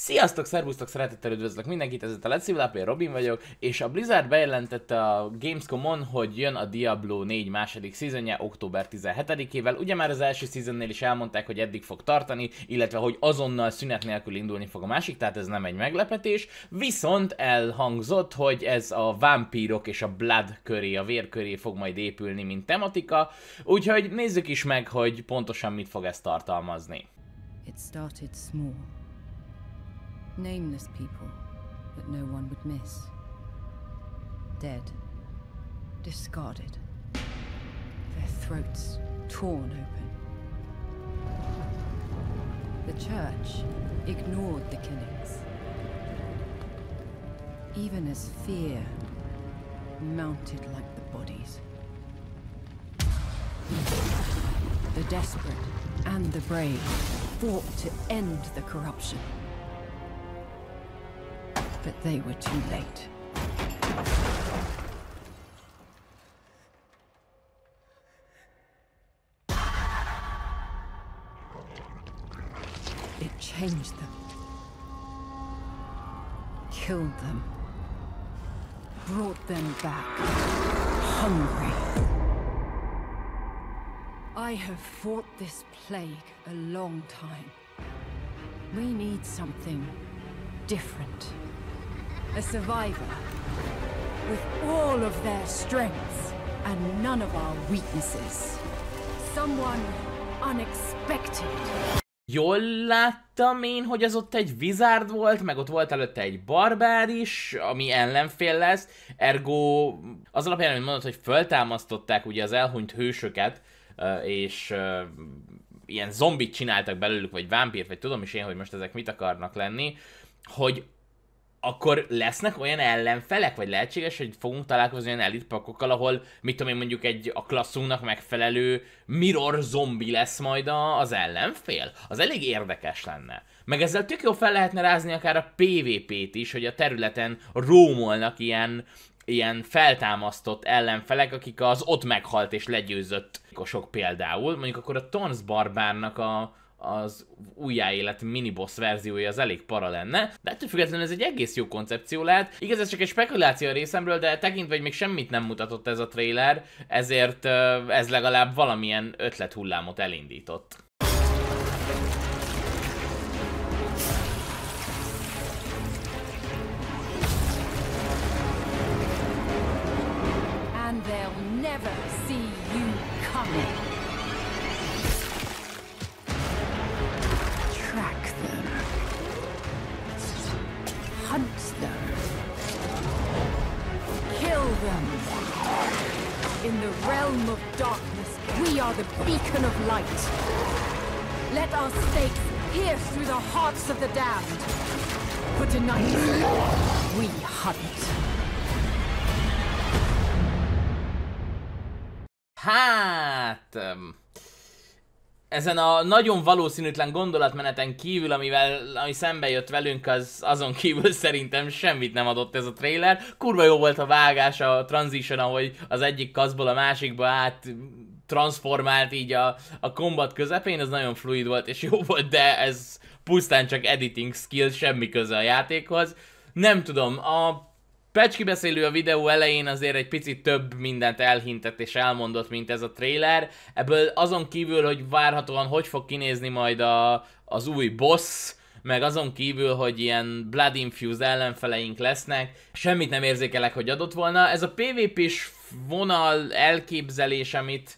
Sziasztok, szervusztok, szeretettel üdvözlök mindenkit, ez itt a Let's Play, Robin vagyok, és a Blizzard bejelentette a Gamescom-on, hogy jön a Diablo 4 második szezonja október 17-ével. Ugye már az első szezonnél is elmondták, hogy eddig fog tartani, illetve hogy azonnal szünet nélkül indulni fog a másik, tehát ez nem egy meglepetés. Viszont elhangzott, hogy ez a vámpírok és a blood köré, a vér köré fog majd épülni, mint tematika, úgyhogy nézzük is meg, hogy pontosan mit fog ez tartalmazni. It started small. Nameless people that no one would miss. Dead. Discarded. Their throats torn open. The church ignored the killings. Even as fear mounted like the bodies. The desperate and the brave fought to end the corruption but they were too late. It changed them. Killed them. Brought them back. Hungry. I have fought this plague a long time. We need something different. a survivor with all of their strengths and none of our weaknesses. Someone unexpected. Jól láttam én, hogy az ott egy wizard volt, meg ott volt előtte egy barbár is, ami ellenfél lesz, ergo az alapján, amit mondod, hogy föltámasztották ugye az elhunyt hősöket, és ilyen zombit csináltak belőlük, vagy vámpírt, vagy tudom is én, hogy most ezek mit akarnak lenni, hogy akkor lesznek olyan ellenfelek, vagy lehetséges, hogy fogunk találkozni olyan elit pakokkal, ahol, mit tudom én, mondjuk egy a klasszunknak megfelelő mirror zombi lesz majd az ellenfél? Az elég érdekes lenne. Meg ezzel tök jó fel lehetne rázni akár a PvP-t is, hogy a területen rómolnak ilyen, ilyen feltámasztott ellenfelek, akik az ott meghalt és legyőzött kosok például. Mondjuk akkor a Tons Barbárnak a, az újjáélet miniboss verziója az elég para lenne, de ettől függetlenül ez egy egész jó koncepció lehet. Igaz, ez csak egy spekuláció a részemről, de tekintve, hogy még semmit nem mutatott ez a trailer, ezért ez legalább valamilyen ötlethullámot elindított. And they'll never monster. Kill them! In the realm of darkness, we are the beacon of light. Let our stakes pierce through the hearts of the damned. For tonight, we hunt. Hát... Um... ezen a nagyon valószínűtlen gondolatmeneten kívül, amivel, ami szembe jött velünk, az azon kívül szerintem semmit nem adott ez a trailer. Kurva jó volt a vágás, a transition, ahogy az egyik kaszból a másikba át transformált így a, a kombat közepén, az nagyon fluid volt és jó volt, de ez pusztán csak editing skill, semmi köze a játékhoz. Nem tudom, a Pecski beszélő a videó elején azért egy picit több mindent elhintett és elmondott, mint ez a trailer. Ebből azon kívül, hogy várhatóan hogy fog kinézni majd a, az új boss, meg azon kívül, hogy ilyen Blood Infused ellenfeleink lesznek, semmit nem érzékelek, hogy adott volna. Ez a PvP-s vonal elképzelés, amit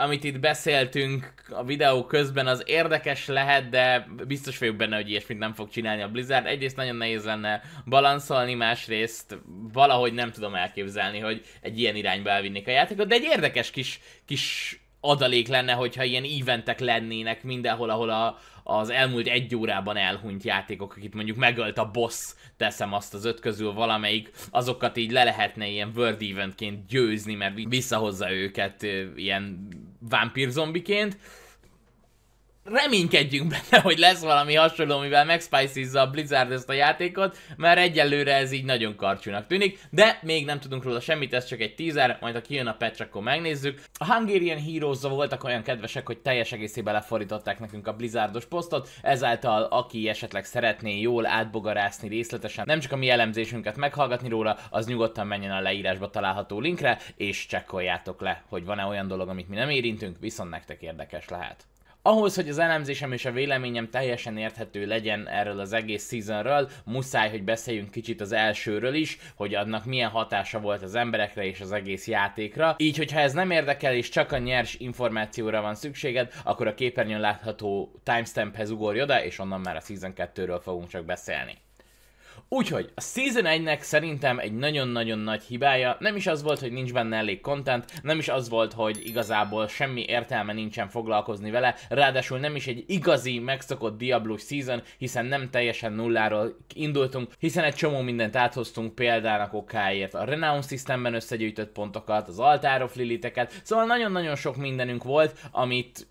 amit itt beszéltünk a videó közben, az érdekes lehet, de biztos vagyok benne, hogy ilyesmit nem fog csinálni a Blizzard. Egyrészt nagyon nehéz lenne balanszolni, másrészt valahogy nem tudom elképzelni, hogy egy ilyen irányba elvinnék a játékot, de egy érdekes kis, kis adalék lenne, hogyha ilyen eventek lennének mindenhol, ahol a, az elmúlt egy órában elhunyt játékok, akit mondjuk megölt a boss, teszem azt az öt közül valamelyik, azokat így le lehetne ilyen World Eventként győzni, mert visszahozza őket ilyen vámpírzombiként, reménykedjünk benne, hogy lesz valami hasonló, amivel megspicizza a Blizzard ezt a játékot, mert egyelőre ez így nagyon karcsúnak tűnik, de még nem tudunk róla semmit, ez csak egy teaser, majd ha kijön a patch, akkor megnézzük. A Hungarian heroes voltak olyan kedvesek, hogy teljes egészében lefordították nekünk a Blizzardos posztot, ezáltal aki esetleg szeretné jól átbogarászni részletesen, nem csak a mi elemzésünket meghallgatni róla, az nyugodtan menjen a leírásba található linkre, és csekkoljátok le, hogy van-e olyan dolog, amit mi nem érintünk, viszont nektek érdekes lehet. Ahhoz, hogy az elemzésem és a véleményem teljesen érthető legyen erről az egész seasonről, muszáj, hogy beszéljünk kicsit az elsőről is, hogy annak milyen hatása volt az emberekre és az egész játékra. Így, hogyha ez nem érdekel és csak a nyers információra van szükséged, akkor a képernyőn látható timestamphez ugorj oda, és onnan már a Season 2-ről fogunk csak beszélni. Úgyhogy a Season 1-nek szerintem egy nagyon-nagyon nagy hibája nem is az volt, hogy nincs benne elég content, nem is az volt, hogy igazából semmi értelme nincsen foglalkozni vele, ráadásul nem is egy igazi, megszokott Diablo Season, hiszen nem teljesen nulláról indultunk, hiszen egy csomó mindent áthoztunk példának okáért, a Renown Systemben összegyűjtött pontokat, az Altar of Liliteket, szóval nagyon-nagyon sok mindenünk volt, amit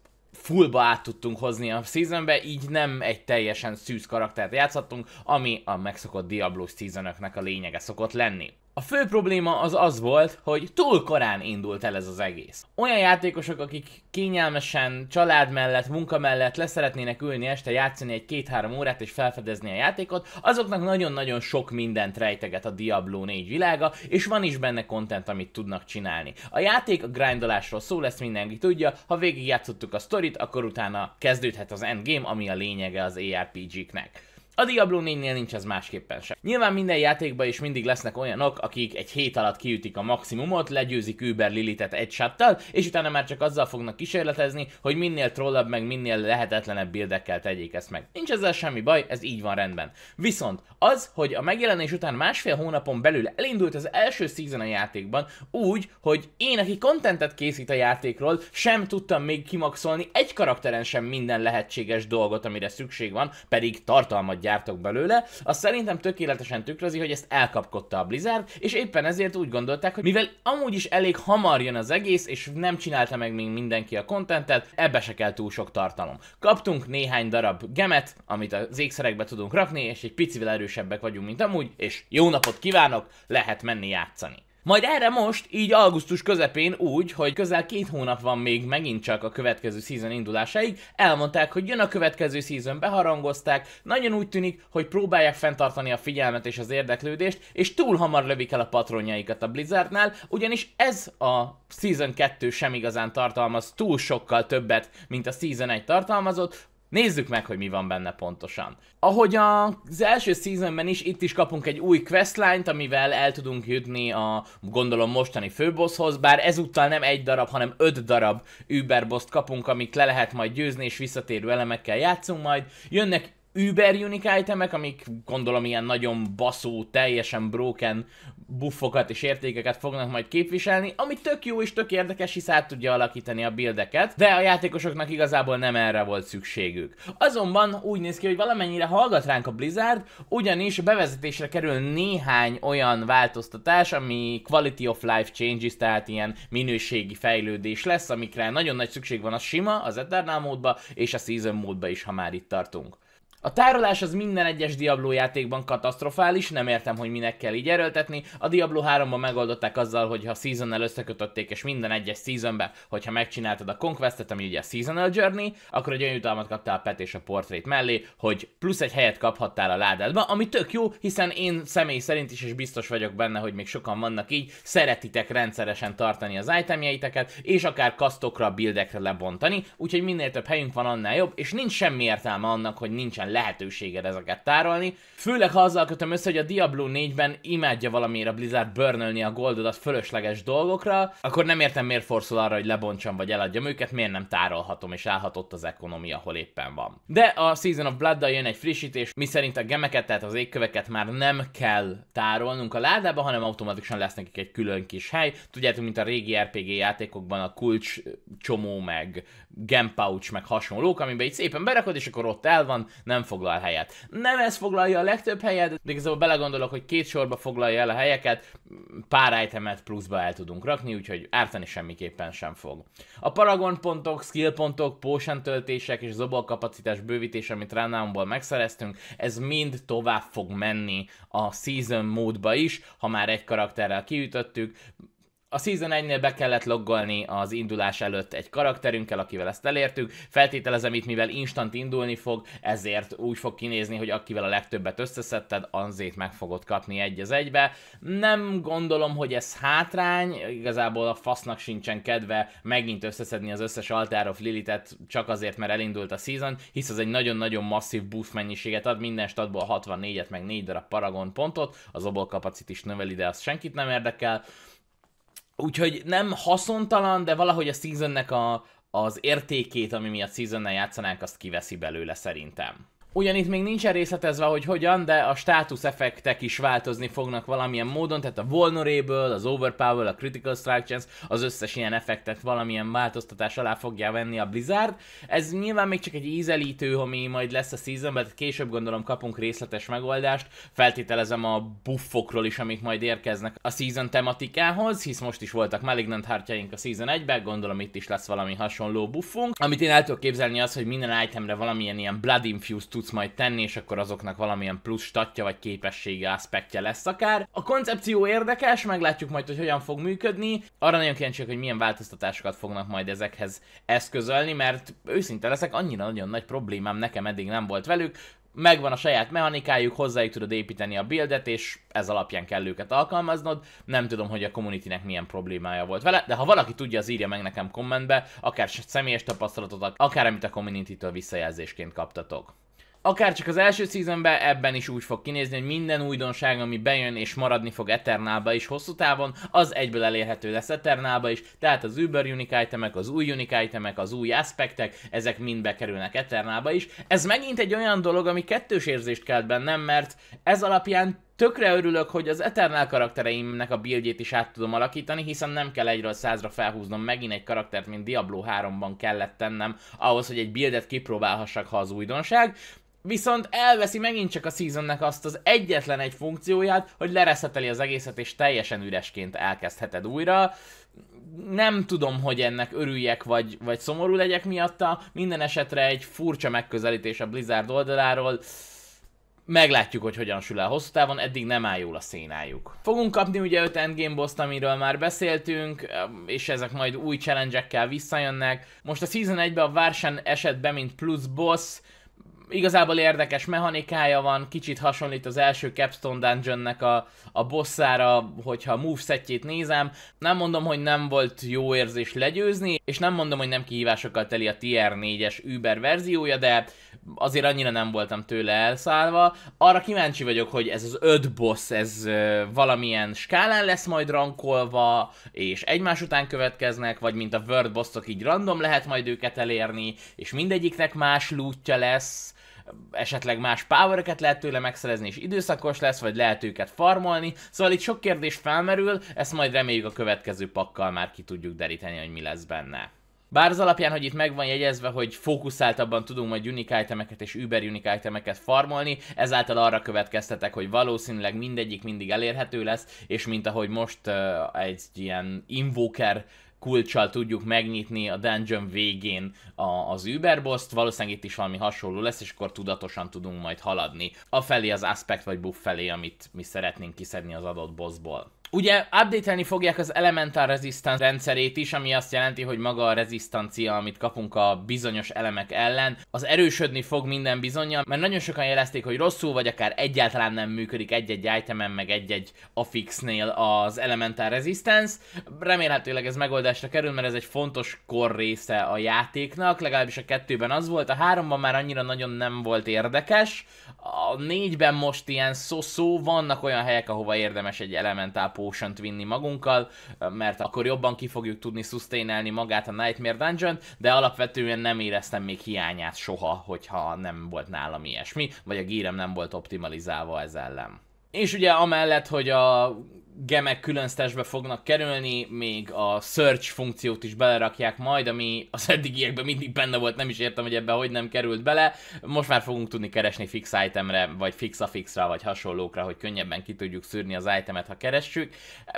fullba át tudtunk hozni a seasonbe, így nem egy teljesen szűz karaktert játszhattunk, ami a megszokott Diablo seasonöknek a lényege szokott lenni. A fő probléma az az volt, hogy túl korán indult el ez az egész. Olyan játékosok, akik kényelmesen, család mellett, munka mellett leszeretnének ülni este, játszani egy két-három órát és felfedezni a játékot, azoknak nagyon-nagyon sok mindent rejteget a Diablo 4 világa, és van is benne content, amit tudnak csinálni. A játék a grindolásról szól, lesz, mindenki tudja, ha végigjátszottuk a storyt, akkor utána kezdődhet az endgame, ami a lényege az ARPG-knek. A Diablo 4-nél nincs ez másképpen sem. Nyilván minden játékban is mindig lesznek olyanok, akik egy hét alatt kiütik a maximumot, legyőzik Uber Lilitet egy sattal, és utána már csak azzal fognak kísérletezni, hogy minél trollabb meg minél lehetetlenebb bildekkel tegyék ezt meg. Nincs ezzel semmi baj, ez így van rendben. Viszont az, hogy a megjelenés után másfél hónapon belül elindult az első season a játékban úgy, hogy én, aki kontentet készít a játékról, sem tudtam még kimaxolni egy karakteren sem minden lehetséges dolgot, amire szükség van, pedig tartalmat gyártok belőle, az szerintem tökéletesen tükrözi, hogy ezt elkapkodta a Blizzard, és éppen ezért úgy gondolták, hogy mivel amúgy is elég hamar jön az egész, és nem csinálta meg még mindenki a kontentet, ebbe se kell túl sok tartalom. Kaptunk néhány darab gemet, amit az ékszerekbe tudunk rakni, és egy picivel erősebbek vagyunk, mint amúgy, és jó napot kívánok, lehet menni játszani. Majd erre most, így augusztus közepén úgy, hogy közel két hónap van még megint csak a következő szezon indulásáig, elmondták, hogy jön a következő szezon, beharangozták, nagyon úgy tűnik, hogy próbálják fenntartani a figyelmet és az érdeklődést, és túl hamar lövik el a patronjaikat a Blizzardnál, ugyanis ez a Season 2 sem igazán tartalmaz túl sokkal többet, mint a Season 1 tartalmazott, Nézzük meg, hogy mi van benne pontosan. Ahogy az első seasonben is, itt is kapunk egy új questline-t, amivel el tudunk jutni a gondolom mostani főbosshoz, bár ezúttal nem egy darab, hanem öt darab Uberbosst kapunk, amit le lehet majd győzni, és visszatérő elemekkel játszunk majd. Jönnek über unique itemek, amik gondolom ilyen nagyon baszó, teljesen broken buffokat és értékeket fognak majd képviselni, ami tök jó és tök érdekes, hisz át tudja alakítani a buildeket, de a játékosoknak igazából nem erre volt szükségük. Azonban úgy néz ki, hogy valamennyire hallgat ránk a Blizzard, ugyanis bevezetésre kerül néhány olyan változtatás, ami quality of life changes, tehát ilyen minőségi fejlődés lesz, amikre nagyon nagy szükség van a sima, az Eternal módba és a Season módba is, ha már itt tartunk. A tárolás az minden egyes Diablo játékban katasztrofális, nem értem, hogy minek kell így erőltetni. A Diablo 3-ban megoldották azzal, hogy ha seasonnel összekötötték, és minden egyes seasonbe, hogyha megcsináltad a Conquestet, ami ugye a seasonal journey, akkor egy olyan jutalmat kaptál a pet és a portrét mellé, hogy plusz egy helyet kaphattál a ládádba, ami tök jó, hiszen én személy szerint is, és biztos vagyok benne, hogy még sokan vannak így, szeretitek rendszeresen tartani az itemjeiteket, és akár kasztokra, buildekre lebontani, úgyhogy minél több helyünk van, annál jobb, és nincs semmi értelme annak, hogy nincsen lehetőséged ezeket tárolni. Főleg ha azzal kötöm össze, hogy a Diablo 4-ben imádja valamiért a Blizzard burnölni a goldodat fölösleges dolgokra, akkor nem értem miért forszol arra, hogy lebontsam vagy eladjam őket, miért nem tárolhatom és állhat ott az ekonomia, ahol éppen van. De a Season of blood jön egy frissítés, miszerint a gemeket, tehát az égköveket már nem kell tárolnunk a ládába, hanem automatikusan lesz nekik egy külön kis hely. Tudjátok, mint a régi RPG játékokban a kulcs csomó, meg gempouch, meg hasonlók, amiben így szépen berakod, és akkor ott el van, nem nem foglal helyet. Nem ez foglalja a legtöbb helyet, de igazából szóval belegondolok, hogy két sorba foglalja el a helyeket, pár itemet pluszba el tudunk rakni, úgyhogy ártani semmiképpen sem fog. A paragon pontok, skill pontok, potion töltések és zobol kapacitás bővítés, amit Renownból megszereztünk, ez mind tovább fog menni a season módba is, ha már egy karakterrel kiütöttük, a Season 1-nél be kellett loggolni az indulás előtt egy karakterünkkel, akivel ezt elértük. Feltételezem itt, mivel instant indulni fog, ezért úgy fog kinézni, hogy akivel a legtöbbet összeszedted, anzét meg fogod kapni egy az egybe. Nem gondolom, hogy ez hátrány, igazából a fasznak sincsen kedve megint összeszedni az összes Altar of Lilith-et csak azért, mert elindult a season, hisz az egy nagyon-nagyon masszív buff mennyiséget ad, minden statból 64-et, meg 4 darab Paragon pontot, az obol kapacitis növeli, de az senkit nem érdekel. Úgyhogy nem haszontalan, de valahogy a seasonnek a, az értékét, ami miatt seasonnel játszanánk, azt kiveszi belőle szerintem. Ugyan még nincsen részletezve, hogy hogyan, de a státusz effektek is változni fognak valamilyen módon, tehát a Vulnerable, az Overpower, a Critical Strike Chance, az összes ilyen effektet valamilyen változtatás alá fogja venni a Blizzard. Ez nyilván még csak egy ízelítő, ami majd lesz a seasonben, tehát később gondolom kapunk részletes megoldást, feltételezem a buffokról is, amik majd érkeznek a season tematikához, hisz most is voltak Malignant hártyaink a season 1-ben, gondolom itt is lesz valami hasonló buffunk. Amit én el tudok képzelni az, hogy minden itemre valamilyen ilyen Blood Infused tudsz majd tenni, és akkor azoknak valamilyen plusz statja vagy képessége, aspektje lesz akár. A koncepció érdekes, meglátjuk majd, hogy hogyan fog működni. Arra nagyon kíváncsiak, hogy milyen változtatásokat fognak majd ezekhez eszközölni, mert őszinte leszek, annyira nagyon nagy problémám nekem eddig nem volt velük megvan a saját mechanikájuk, hozzájuk tudod építeni a buildet, és ez alapján kell őket alkalmaznod. Nem tudom, hogy a communitynek milyen problémája volt vele, de ha valaki tudja, az írja meg nekem kommentbe, akár személyes tapasztalatot, akár amit a community-től visszajelzésként kaptatok akár csak az első szezonban, ebben is úgy fog kinézni, hogy minden újdonság, ami bejön és maradni fog Eternálba is hosszú távon, az egyből elérhető lesz Eternálba is, tehát az Uber Unique itemek, az új Unique itemek, az új aspektek, ezek mind bekerülnek Eternálba is. Ez megint egy olyan dolog, ami kettős érzést kelt bennem, mert ez alapján tökre örülök, hogy az Eternal karaktereimnek a buildjét is át tudom alakítani, hiszen nem kell egyről százra felhúznom megint egy karaktert, mint Diablo 3-ban kellett tennem, ahhoz, hogy egy buildet kipróbálhassak, ha az újdonság viszont elveszi megint csak a seasonnek azt az egyetlen egy funkcióját, hogy lereszeteli az egészet, és teljesen üresként elkezdheted újra. Nem tudom, hogy ennek örüljek, vagy, vagy szomorú legyek miatta. Minden esetre egy furcsa megközelítés a Blizzard oldaláról. Meglátjuk, hogy hogyan sül el hosszú távon, eddig nem áll jól a szénájuk. Fogunk kapni ugye 5 endgame boss amiről már beszéltünk, és ezek majd új challenge visszajönnek. Most a Season 1-ben a Vársán esett be, mint plusz boss, igazából érdekes mechanikája van, kicsit hasonlít az első Capstone Dungeon-nek a, a bosszára, hogyha a movesetjét nézem. Nem mondom, hogy nem volt jó érzés legyőzni, és nem mondom, hogy nem kihívásokkal teli a TR4-es Uber verziója, de azért annyira nem voltam tőle elszállva. Arra kíváncsi vagyok, hogy ez az öt boss, ez valamilyen skálán lesz majd rankolva, és egymás után következnek, vagy mint a World bossok így random lehet majd őket elérni, és mindegyiknek más lútja lesz, esetleg más power lehet tőle megszerezni, és időszakos lesz, vagy lehet őket farmolni. Szóval itt sok kérdés felmerül, ezt majd reméljük a következő pakkal már ki tudjuk deríteni, hogy mi lesz benne. Bár az alapján, hogy itt meg van jegyezve, hogy fókuszáltabban tudunk majd unique itemeket és über unique itemeket farmolni, ezáltal arra következtetek, hogy valószínűleg mindegyik mindig elérhető lesz, és mint ahogy most uh, egy ilyen invoker kulcsal tudjuk megnyitni a dungeon végén a, az überbost, valószínűleg itt is valami hasonló lesz, és akkor tudatosan tudunk majd haladni. A felé az aspekt vagy buff felé, amit mi szeretnénk kiszedni az adott bossból. Ugye update fogják az Elemental Resistance rendszerét is, ami azt jelenti, hogy maga a rezisztancia, amit kapunk a bizonyos elemek ellen, az erősödni fog minden bizonyal, mert nagyon sokan jelezték, hogy rosszul vagy akár egyáltalán nem működik egy-egy itemen, meg egy-egy affixnél az Elemental Resistance. Remélhetőleg ez megoldásra kerül, mert ez egy fontos kor része a játéknak, legalábbis a kettőben az volt, a háromban már annyira nagyon nem volt érdekes, a négyben most ilyen szó-szó, vannak olyan helyek, ahova érdemes egy Elemental potion vinni magunkkal, mert akkor jobban ki fogjuk tudni sustainelni magát a Nightmare dungeon de alapvetően nem éreztem még hiányát soha, hogyha nem volt nálam ilyesmi, vagy a gírem nem volt optimalizálva ez ellen. És ugye amellett, hogy a gemek külön fognak kerülni, még a search funkciót is belerakják majd, ami az eddigiekben mindig benne volt, nem is értem, hogy ebbe hogy nem került bele. Most már fogunk tudni keresni fix itemre, vagy fix a fixra vagy hasonlókra, hogy könnyebben ki tudjuk szűrni az itemet, ha keressük.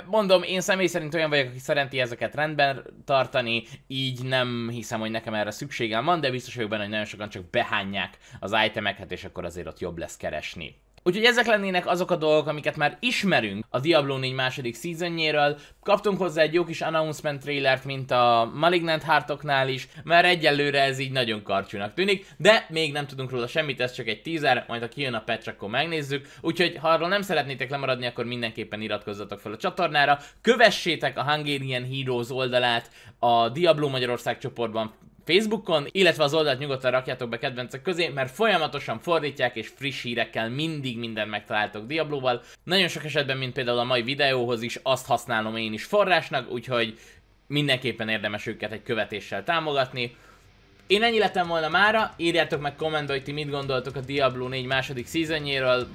Mondom, én személy szerint olyan vagyok, aki szereti ezeket rendben tartani, így nem hiszem, hogy nekem erre szükségem van, de biztos vagyok benne, hogy nagyon sokan csak behányják az itemeket, és akkor azért ott jobb lesz keresni. Úgyhogy ezek lennének azok a dolgok, amiket már ismerünk a Diablo 4 második szezonjéről. Kaptunk hozzá egy jó kis announcement trailert, mint a Malignant Heartoknál is, mert egyelőre ez így nagyon karcsúnak tűnik, de még nem tudunk róla semmit, ez csak egy teaser, majd ha kijön a patch, akkor megnézzük. Úgyhogy ha arról nem szeretnétek lemaradni, akkor mindenképpen iratkozzatok fel a csatornára, kövessétek a Hungarian Heroes oldalát a Diablo Magyarország csoportban Facebookon, illetve az oldalt nyugodtan rakjátok be kedvencek közé, mert folyamatosan fordítják és friss hírekkel mindig minden megtaláltok Diablóval. Nagyon sok esetben, mint például a mai videóhoz is, azt használom én is forrásnak, úgyhogy mindenképpen érdemes őket egy követéssel támogatni. Én ennyi lettem volna mára, írjátok meg kommentbe, hogy ti mit gondoltok a Diablo 4 második szezonjéről,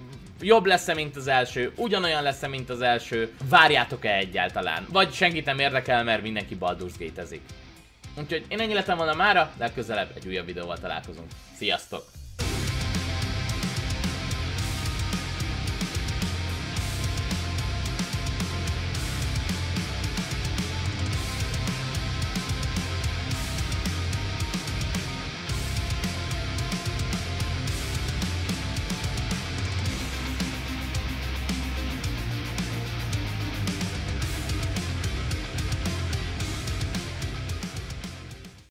jobb lesz-e, mint az első, ugyanolyan lesz-e, mint az első, várjátok-e egyáltalán, vagy senkit nem érdekel, mert mindenki baldurzgétezik. Úgyhogy én ennyi lettem volna mára, legközelebb egy újabb videóval találkozunk. Sziasztok!